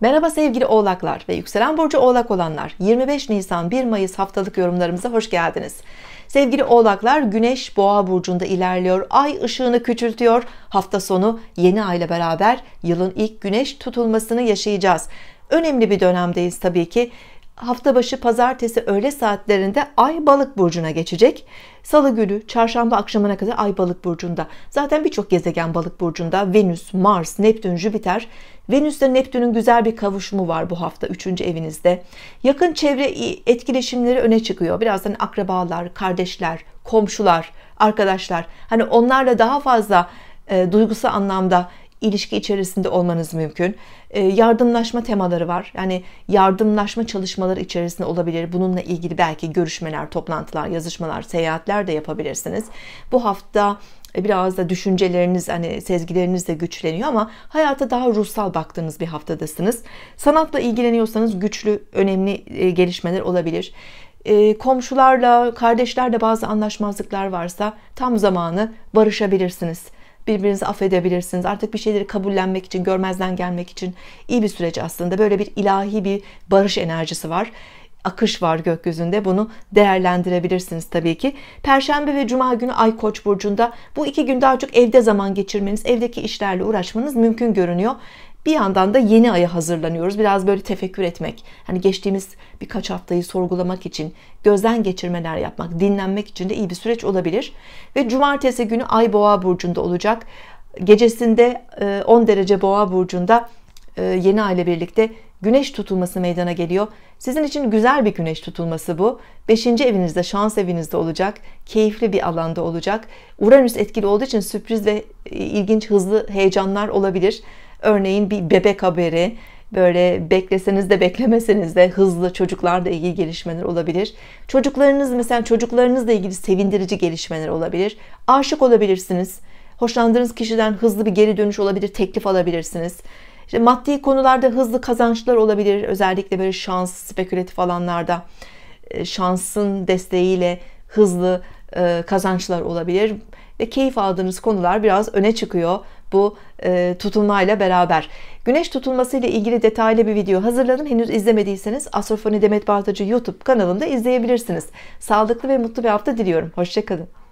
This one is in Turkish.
Merhaba sevgili oğlaklar ve yükselen burcu oğlak olanlar 25 Nisan 1 Mayıs haftalık yorumlarımıza hoş geldiniz sevgili oğlaklar Güneş boğa burcunda ilerliyor ay ışığını küçültüyor hafta sonu yeni ay beraber yılın ilk güneş tutulmasını yaşayacağız önemli bir dönemdeyiz tabii ki hafta başı pazartesi öğle saatlerinde ay balık burcuna geçecek salı günü çarşamba akşamına kadar ay balık burcunda zaten birçok gezegen balık burcunda venüs mars neptün jüpiter venüsle neptünün güzel bir kavuşumu var bu hafta 3. evinizde yakın çevre etkileşimleri öne çıkıyor birazdan akrabalar kardeşler komşular arkadaşlar hani onlarla daha fazla e, duygusal anlamda ilişki içerisinde olmanız mümkün. E, yardımlaşma temaları var. Yani yardımlaşma çalışmaları içerisinde olabilir. Bununla ilgili belki görüşmeler, toplantılar, yazışmalar, seyahatler de yapabilirsiniz. Bu hafta e, biraz da düşünceleriniz hani sezgileriniz de güçleniyor ama hayata daha ruhsal baktığınız bir haftadasınız. Sanatla ilgileniyorsanız güçlü, önemli e, gelişmeler olabilir. E, komşularla, kardeşlerle bazı anlaşmazlıklar varsa tam zamanı barışabilirsiniz birbirinizi affedebilirsiniz. Artık bir şeyleri kabullenmek için, görmezden gelmek için iyi bir süreç aslında. Böyle bir ilahi bir barış enerjisi var akış var gökyüzünde bunu değerlendirebilirsiniz tabii ki. Perşembe ve Cuma günü Ay Koç burcunda bu iki gün daha çok evde zaman geçirmeniz, evdeki işlerle uğraşmanız mümkün görünüyor. Bir yandan da yeni aya hazırlanıyoruz. Biraz böyle tefekkür etmek, hani geçtiğimiz birkaç haftayı sorgulamak için, gözden geçirmeler yapmak, dinlenmek için de iyi bir süreç olabilir. Ve cumartesi günü Ay Boğa burcunda olacak. Gecesinde 10 e, derece Boğa burcunda e, yeni aile birlikte güneş tutulması meydana geliyor. Sizin için güzel bir güneş tutulması bu. Beşinci evinizde, şans evinizde olacak. Keyifli bir alanda olacak. Uranüs etkili olduğu için sürpriz ve e, ilginç, hızlı heyecanlar olabilir. Örneğin bir bebek haberi böyle bekleseniz de beklemeseniz de hızlı çocuklarla ilgili gelişmeler olabilir. Çocuklarınız mesela çocuklarınızla ilgili sevindirici gelişmeler olabilir. Aşık olabilirsiniz. Hoşlandığınız kişiden hızlı bir geri dönüş olabilir, teklif alabilirsiniz. İşte maddi konularda hızlı kazançlar olabilir. Özellikle böyle şans, spekülatif alanlarda e, şansın desteğiyle hızlı e, kazançlar olabilir ve keyif aldığınız konular biraz öne çıkıyor bu e, tutulmayla beraber. Güneş tutulması ile ilgili detaylı bir video hazırladım. Henüz izlemediyseniz Astrofoni Demet Bahtacı YouTube kanalında izleyebilirsiniz. Sağlıklı ve mutlu bir hafta diliyorum. Hoşçakalın.